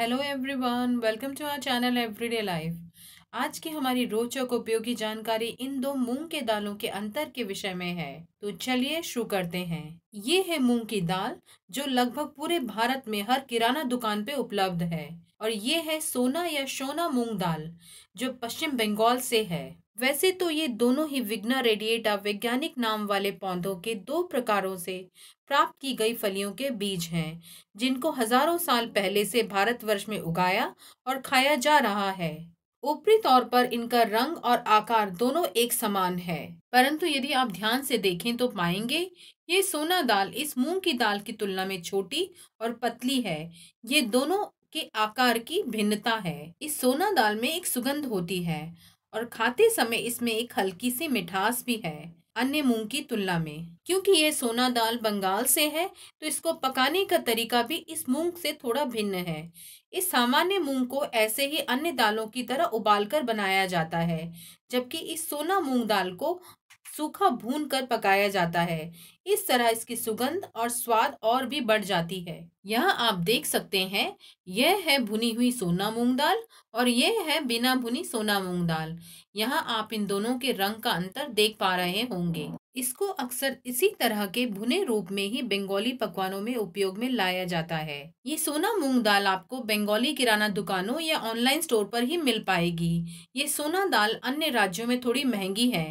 hello everyone welcome to our channel everyday life आज की हमारी रोचक उपयोगी जानकारी इन दो मूंग के दालों के अंतर के विषय में है तो चलिए शुरू करते हैं ये है मूंग की दाल जो लगभग पूरे भारत में हर किराना दुकान पे उपलब्ध है और ये है सोना या सोना मूंग दाल जो पश्चिम बंगाल से है वैसे तो ये दोनों ही विग्ना रेडिएटा वैज्ञानिक नाम वाले पौधों के दो प्रकारों से प्राप्त की गई फलियों के बीज हैं जिनको हजारों साल पहले से भारतवर्ष में उगाया और खाया जा रहा है ऊपरी तौर पर इनका रंग और आकार दोनों एक समान है परंतु यदि आप ध्यान से देखें तो पाएंगे ये सोना दाल इस मूंग की दाल की तुलना में छोटी और पतली है ये दोनों के आकार की भिन्नता है इस सोना दाल में एक सुगंध होती है और खाते समय इसमें एक हल्की सी मिठास भी है अन्य मूंग की तुलना में क्योंकि ये सोना दाल बंगाल से है तो इसको पकाने का तरीका भी इस मूंग से थोड़ा भिन्न है इस सामान्य मूंग को ऐसे ही अन्य दालों की तरह उबालकर बनाया जाता है जबकि इस सोना मूंग दाल को सूखा भून कर पकाया जाता है इस तरह इसकी सुगंध और स्वाद और भी बढ़ जाती है यहाँ आप देख सकते हैं यह है भुनी हुई सोना मूंग दाल और यह है बिना भुनी सोना मूंग दाल यहाँ आप इन दोनों के रंग का अंतर देख पा रहे होंगे इसको अक्सर इसी तरह के भुने रूप में ही बंगाली पकवानों में उपयोग में लाया जाता है ये सोना मूंग दाल आपको बंगाली किराना दुकानों या ऑनलाइन स्टोर पर ही मिल पाएगी ये सोना दाल अन्य राज्यों में थोड़ी महंगी है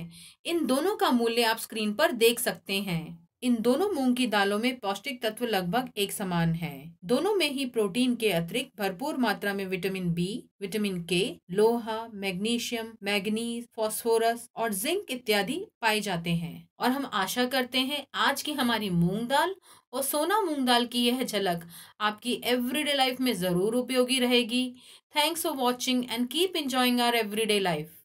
इन दोनों का मूल्य आप स्क्रीन पर देख सकते हैं इन दोनों मूंग की दालों में पौष्टिक तत्व लगभग एक समान है दोनों में ही प्रोटीन के अतिरिक्त भरपूर मात्रा में विटामिन बी विटामिन के लोहा मैग्नीशियम मैग्नीज फॉस्फोरस और जिंक इत्यादि पाए जाते हैं और हम आशा करते हैं आज की हमारी मूंग दाल और सोना मूंग दाल की यह झलक आपकी एवरीडे लाइफ में ज़रूर उपयोगी रहेगी thanks for watching and keep enjoying our everyday life